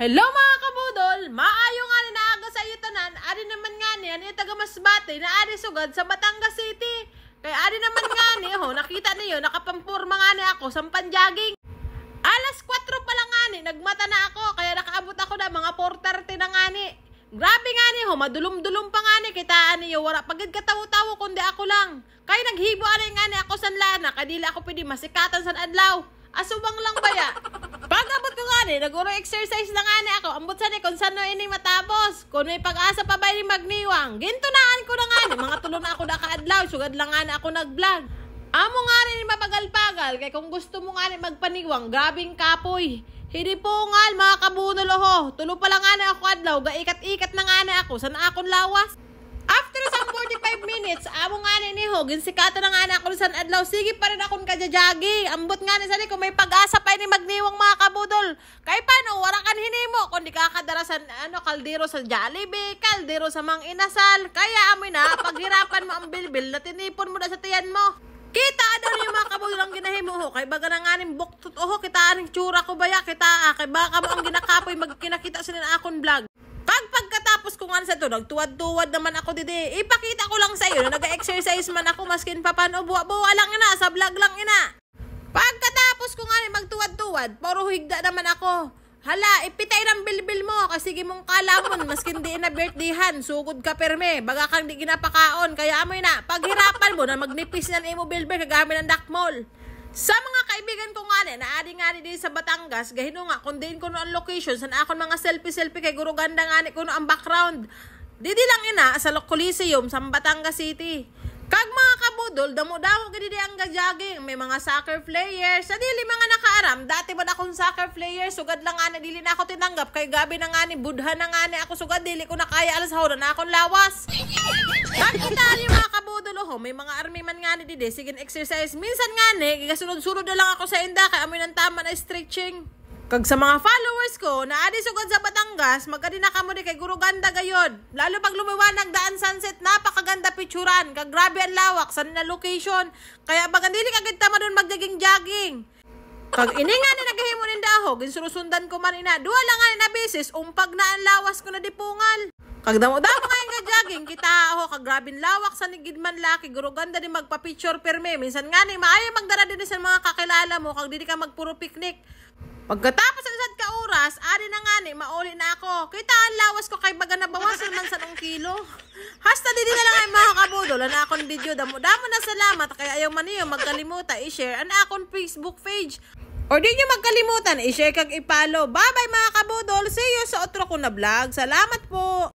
Hello mga kabudol! Maayo nga ni naaga sa iyo tanan, ari naman nga ni ani taga Masbate na ari sugad sa Batangas City. Kay ari naman nga ni ho, nakita niyo nakapampurma nga ni ako sa panjaging. Alas 4 pa lang nga ni, nagmata na ako kaya nakaabot ako na mga 4:30 na nga ni. Grabe nga ni ho, madulum-dulum pa nga ni kitaan niyo, wala pagid katawo-tawo kundi ako lang. Kay naghibo ani nga ni ako sa lana, kadila ako pwede masikatan sa adlaw. Asubang lang ba ya? Pag ko nga ni, exercise na nga ako. Ambot sa ni, kung saan ini matapos. Kung may pag-asa pa ba ni magniwang. Gintunaan ko na nga ni, mga tulo na ako nakaadlaw. Sugad lang nga ako nag-vlog. Amo nga ni mapagal-pagal. Kaya kung gusto mo nga ni magpaniwang, grabing kapoy. Hindi po nga, mga kabunol ho. Tulo pa lang nga na ako adlaw. Gaikat-ikat na nga ako. Sana akong lawas. After some 45 minutes, amo nga ho. Ginsikata na nga na ako sa adlaw. Sige pa rin akong kadyajagi. Ambot nga ni sani kung may pag-asa pa ni magniwang mga kabudol. Kay paano, wala kan hinimo. Kung di kakadara ano, kaldero sa Jollibee, kaldero sa mang inasal. Kaya amoy na, paghirapan mo ang bilbil na tinipon mo na sa tiyan mo. Kita daw ano yung mga kabudol ang ginahimo ho. Kay baga na nga ning buktot ho, kita aning tsura ko baya, kita ah. Kay baka mo ang ginakapoy, magkinakita sa akong vlog. Kag Pagkatapos ko ano nga sa to, nagtuwad-tuwad naman ako didi. Ipakita ko lang sa iyo na nag-exercise man ako maskin papano buwa-buwa lang ina sa vlog lang ina. Pagkatapos ko nga magtuwad-tuwad, puro higda naman ako. Hala, ipitay ng bilbil mo kasi gimong kalamon maskin di na birthdayhan, sugod ka perme, baga kang di ginapakaon, kaya amoy na, paghirapan mo na magnipis na imo bilbil kagami ng mall. Sa mga kaibigan ko nga na naadi nga ni sa Batangas, gahino nga, kundiin ko no ang location, sa akon mga selfie-selfie kay Guru Ganda nga ni ko ang background. Didi lang ina sa Coliseum sa Batangas City. Kag mga kabudol, damo-damo gidi ang gajaging. May mga soccer players. Sa dili mga nakaaram, dati ba akong soccer players, sugad lang nga dili na ako tinanggap. Kay gabi na nga ni, budha na nga ako sugad, dili ko na kaya alas hawra na akong lawas. Kag kita ni mga dulo ho, may mga army man nga ni didi, sige exercise. Minsan nga ni, kasunod-sunod na lang ako sa inda, kaya amoy ng tama na stretching. Kag sa mga followers ko, na adi sugod sa Batangas, magkadi na kamo kay Guru Ganda gayon. Lalo pag lumiwanag daan sunset, napakaganda picturan. Kag grabe ang lawak, sa na location. Kaya bagandili kagid tama doon magjaging-jogging. Pag ininga ni naghimo ni dahog, insurusundan ko man ina, duha lang nga na bisis, umpag na ang lawas ko na dipungal. Kag damo-damo Aging kita aho ka grabin lawak sa nigid man laki guro ganda ni magpa-picture perme. Minsan nga ni maayo magdara din sa mga kakilala mo kag dili ka magpuro picnic. Pagkatapos ng isang ka oras, ari na nga ni mauli na ako. Kita ang lawas ko kay baga nabawasan man sa nung kilo. Hasta di na lang ay mga kabudol na akong video damo-damo na salamat kaya ayaw man niyo magkalimutan i-share ang akong Facebook page. Or di nyo magkalimutan, i-share kag i-follow. Bye-bye mga kabudol. See you sa otro ko na vlog. Salamat po!